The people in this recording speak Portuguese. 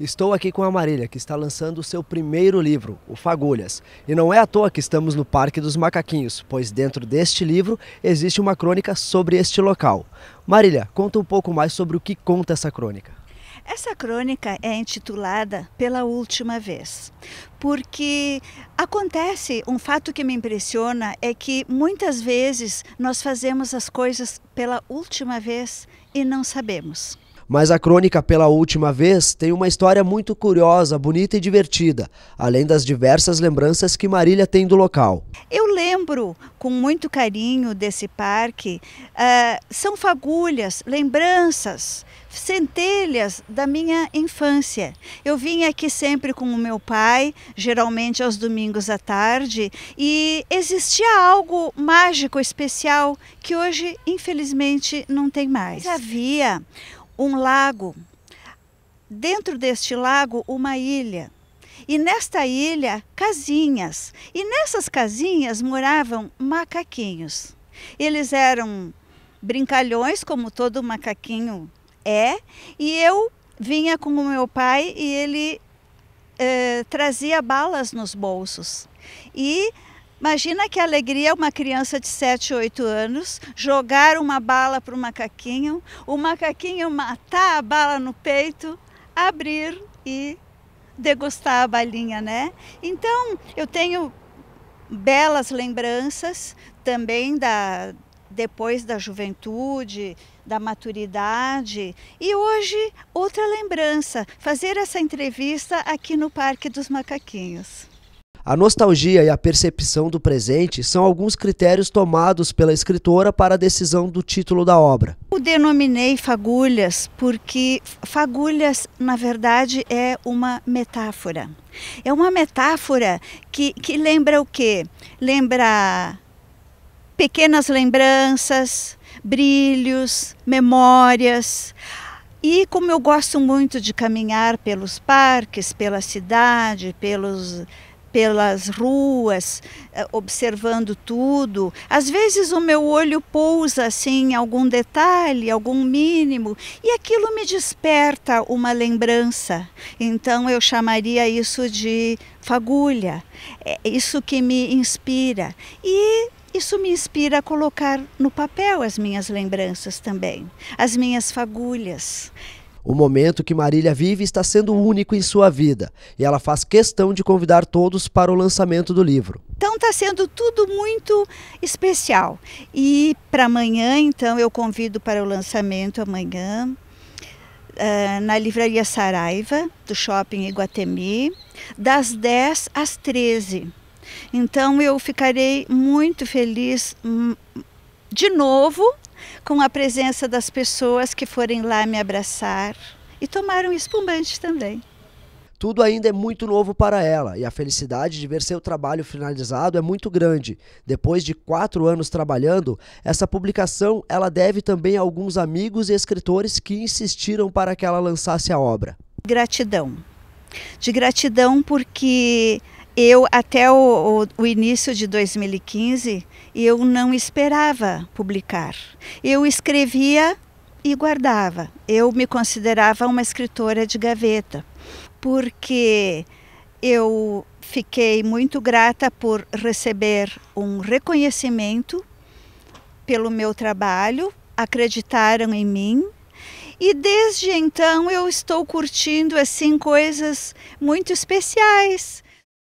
Estou aqui com a Marília, que está lançando o seu primeiro livro, O Fagulhas. E não é à toa que estamos no Parque dos Macaquinhos, pois dentro deste livro existe uma crônica sobre este local. Marília, conta um pouco mais sobre o que conta essa crônica. Essa crônica é intitulada Pela Última Vez, porque acontece um fato que me impressiona é que muitas vezes nós fazemos as coisas pela última vez e não sabemos. Mas a crônica pela última vez tem uma história muito curiosa, bonita e divertida, além das diversas lembranças que Marília tem do local. Eu lembro com muito carinho desse parque. Uh, são fagulhas, lembranças, centelhas da minha infância. Eu vinha aqui sempre com o meu pai, geralmente aos domingos à tarde, e existia algo mágico, especial, que hoje, infelizmente, não tem mais. Mas havia um lago. Dentro deste lago, uma ilha. E nesta ilha, casinhas. E nessas casinhas moravam macaquinhos. Eles eram brincalhões, como todo macaquinho é, e eu vinha com o meu pai e ele eh, trazia balas nos bolsos. E Imagina que alegria uma criança de 7, 8 anos jogar uma bala para o macaquinho, o macaquinho matar a bala no peito, abrir e degustar a balinha, né? Então, eu tenho belas lembranças também da depois da juventude, da maturidade. E hoje, outra lembrança, fazer essa entrevista aqui no Parque dos Macaquinhos. A nostalgia e a percepção do presente são alguns critérios tomados pela escritora para a decisão do título da obra. Eu denominei Fagulhas porque Fagulhas, na verdade, é uma metáfora. É uma metáfora que, que lembra o quê? Lembra pequenas lembranças, brilhos, memórias. E como eu gosto muito de caminhar pelos parques, pela cidade, pelos pelas ruas, eh, observando tudo. Às vezes o meu olho pousa assim em algum detalhe, algum mínimo, e aquilo me desperta uma lembrança. Então eu chamaria isso de fagulha. É isso que me inspira e isso me inspira a colocar no papel as minhas lembranças também, as minhas fagulhas. O momento que Marília vive está sendo único em sua vida e ela faz questão de convidar todos para o lançamento do livro. Então está sendo tudo muito especial. E para amanhã, então, eu convido para o lançamento amanhã eh, na Livraria Saraiva, do Shopping Iguatemi, das 10 às 13. Então eu ficarei muito feliz hum, de novo com a presença das pessoas que forem lá me abraçar e tomaram espumante também. Tudo ainda é muito novo para ela e a felicidade de ver seu trabalho finalizado é muito grande. Depois de quatro anos trabalhando, essa publicação ela deve também a alguns amigos e escritores que insistiram para que ela lançasse a obra. Gratidão. De gratidão porque eu até o, o, o, início de 2015 eu não esperava publicar. Eu escrevia e guardava. Eu me considerava uma escritora de gaveta, porque eu fiquei muito grata por receber um reconhecimento pelo meu trabalho, acreditaram em mim e desde então eu estou curtindo assim coisas muito especiais